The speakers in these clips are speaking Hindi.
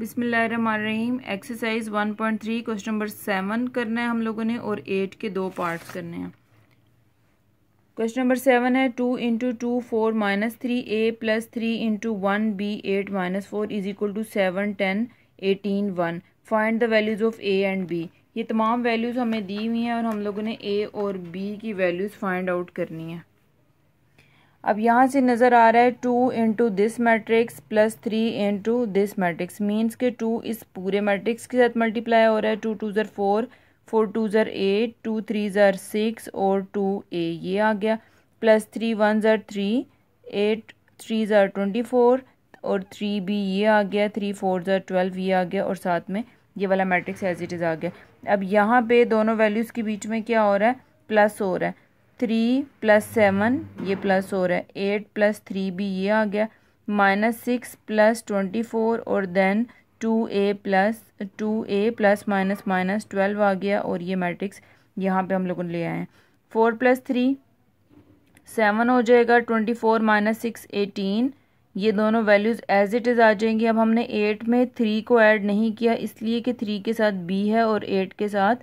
बिसमीम एक्सरसाइज 1.3 क्वेश्चन नंबर सेवन करना है हम लोगों ने और एट के दो पार्ट्स करने हैं क्वेश्चन नंबर सेवन है two into two four minus three A plus three into one B eight minus four is equal to seven ten eighteen one find the values of A and B ये तमाम वैल्यूज़ हमें दी हुई हैं और हम लोगों ने ए और बी की वैल्यूज़ फाइंड आउट करनी है अब यहाँ से नज़र आ रहा है two into this matrix plus three into this matrix means के टू इस पूरे मैट्रिक्स के साथ मल्टीप्लाई हो रहा है टू टू ज़र फोर फोर टू ज़र एट टू थ्री ज़र सिक्स और टू ए ये आ गया प्लस थ्री वन ज़र थ्री एट थ्री ज़र ट्वेंटी फोर और थ्री बी ये आ गया थ्री फोर ज़र ट्वेल्व ये आ गया और साथ में ये वाला मैट्रिक्स एज इट इज़ आ गया अब यहाँ पे दोनों वैल्यूज़ के बीच में क्या हो रहा है प्लस हो रहा है थ्री प्लस सेवन ये प्लस हो रहा है एट प्लस थ्री भी ये आ गया minus six plus twenty four और then two A plus two A plus minus minus twelve आ गया और ये मैट्रिक्स यहाँ पे हम लोगों ने ले आए हैं फोर प्लस थ्री सेवन हो जाएगा twenty four minus six eighteen ये दोनों वैल्यूज़ एज इट इज़ आ जाएंगी अब हमने एट में थ्री को ऐड नहीं किया इसलिए कि थ्री के साथ बी है और एट के साथ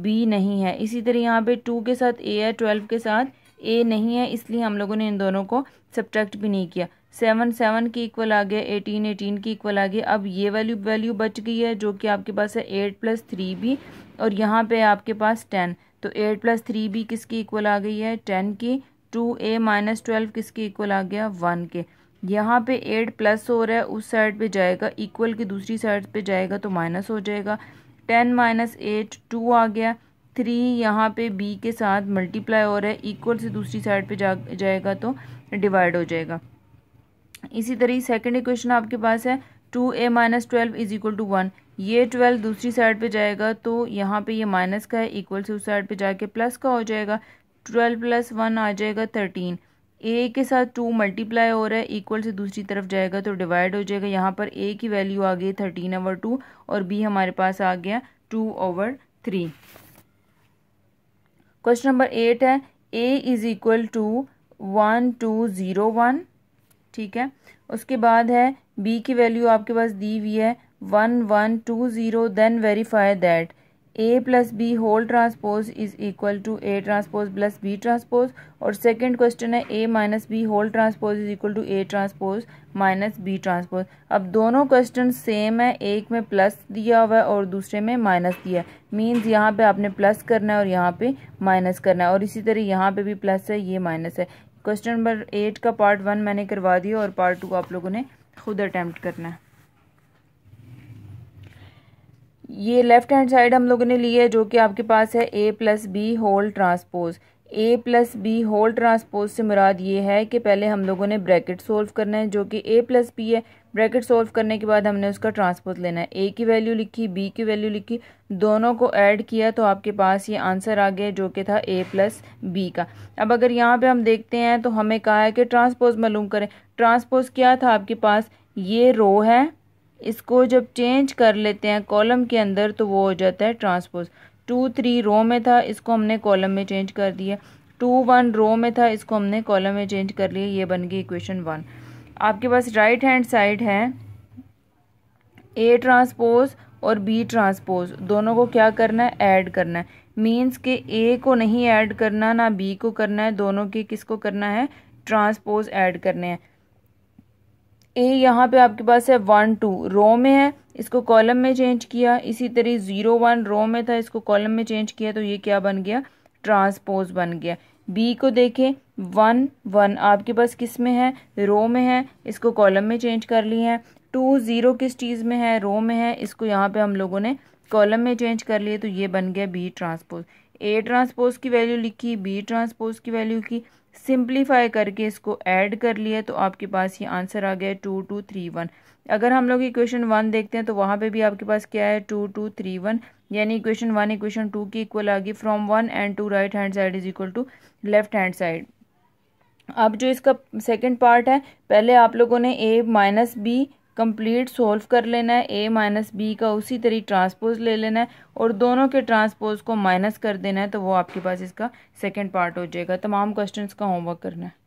बी नहीं है इसी तरह यहाँ पे टू के साथ ए है ट्वेल्व के साथ ए नहीं है इसलिए हम लोगों ने इन दोनों को सब्ट्रैक्ट भी नहीं किया सेवन सेवन की इक्वल आ गया एटीन एटीन की इक्वल आ गया अब ये वैल्यू वैल्यू बच गई है जो कि आपके पास है एट प्लस थ्री भी और यहाँ पे आपके पास टेन तो एट प्लस थ्री भी किसकी इक्वल आ गई है टेन की टू ए माइनस ट्वेल्व किसकी इक्वल आ गया वन के यहाँ पे एट प्लस हो रहा है उस साइड पे जाएगा इक्वल की दूसरी साइड पे जाएगा तो माइनस हो जाएगा टेन माइनस एट टू आ गया थ्री यहाँ पे बी के साथ मल्टीप्लाई हो रहा है इक्वल से दूसरी साइड पे जा जाएगा तो डिवाइड हो जाएगा इसी तरह सेकंड इक्वेशन आपके पास है two A minus twelve is equal to one ये ट्वेल्व दूसरी साइड पे जाएगा तो यहाँ पे ये माइनस का है इक्वल से उस साइड पे जाके प्लस का हो जाएगा ट्वेल्व प्लस वन आ जाएगा थर्टीन ए के साथ टू मल्टीप्लाई हो रहा है इक्वल से दूसरी तरफ जाएगा तो डिवाइड हो जाएगा यहाँ पर ए की वैल्यू आ गई थर्टीन ओवर टू और बी हमारे पास आ गया two over three question number eight है A is equal to one two zero one ठीक है उसके बाद है बी की वैल्यू आपके पास दी हुई है one one two zero then verify that A plus B whole transpose is equal to A transpose plus B transpose और सेकंड क्वेश्चन है A minus B whole transpose is equal to A transpose minus B transpose अब दोनों क्वेश्चन सेम है एक में प्लस दिया हुआ है और दूसरे में माइनस दिया है मीन्स यहाँ पे आपने प्लस करना है और यहाँ पे माइनस करना है और इसी तरह यहाँ पे भी प्लस है ये माइनस है क्वेश्चन नंबर एट का पार्ट वन मैंने करवा दिया और पार्ट टू आप लोगों ने खुद अटैम्प्ट करना है ये लेफ्ट हैंड साइड हम लोगों ने ली है जो कि आपके पास है A plus B whole transpose A plus B whole transpose से मुराद ये है कि पहले हम लोगों ने ब्रैकेट सोल्व करना है जो कि ए प्लस बी है ब्रैकेट सोल्व करने के बाद हमने उसका ट्रांसपोज लेना है ए की वैल्यू लिखी बी की वैल्यू लिखी दोनों को ऐड किया तो आपके पास ये आंसर आ गया जो कि था ए प्लस बी का अब अगर यहाँ पे हम देखते हैं तो हमें कहा है कि ट्रांसपोज मालूम करें ट्रांसपोज क्या था आपके पास ये रो है इसको जब चेंज कर लेते हैं कॉलम के अंदर तो वो हो जाता है ट्रांसपोज टू थ्री रो में था इसको हमने कॉलम में चेंज कर दिया टू वन रो में था इसको हमने कॉलम में चेंज कर लिया ये बन गई इक्वेशन वन आपके पास राइट हैंड साइड है ए ट्रांसपोज और बी ट्रांसपोज दोनों को क्या करना है ऐड करना है मीन्स के ए को नहीं ऐड करना ना बी को करना है दोनों के किसको करना है ट्रांसपोज ऐड करने हैं ए यहाँ पे आपके पास है वन टू रो में है इसको कॉलम में चेंज किया इसी तरह ज़ीरो वन रो में था इसको कॉलम में चेंज किया तो ये क्या बन गया ट्रांसपोज बन गया बी को देखें वन वन आपके पास किस में है रो में है इसको कॉलम में चेंज कर लिए हैं टू ज़ीरो किस चीज़ में है रो में है इसको यहाँ पे हम लोगों ने कॉलम में चेंज कर लिए तो ये बन गया बी ट्रांसपोज ए ट्रांसपोज की वैल्यू लिखी बी ट्रांसपोज की वैल्यू की सिंप्लीफाई करके इसको ऐड कर लिया तो आपके पास ये आंसर आ गया टू टू थ्री वन अगर हम लोग इक्वेशन वन देखते हैं तो वहाँ पे भी आपके पास क्या है टू टू थ्री वन यानी इक्वेशन वन इक्वेशन टू की इक्वल आ गई from one and two right hand side is equal to left hand side अब जो इसका सेकेंड पार्ट है पहले आप लोगों ने A minus B complete solve कर लेना है ए माइनस बी का उसी तरह ट्रांसपोज ले लेना है और दोनों के ट्रांसपोज को माइनस कर देना है तो वो आपके पास इसका सेकेंड पार्ट हो जाएगा तमाम क्वेश्चन का होमवर्क करना है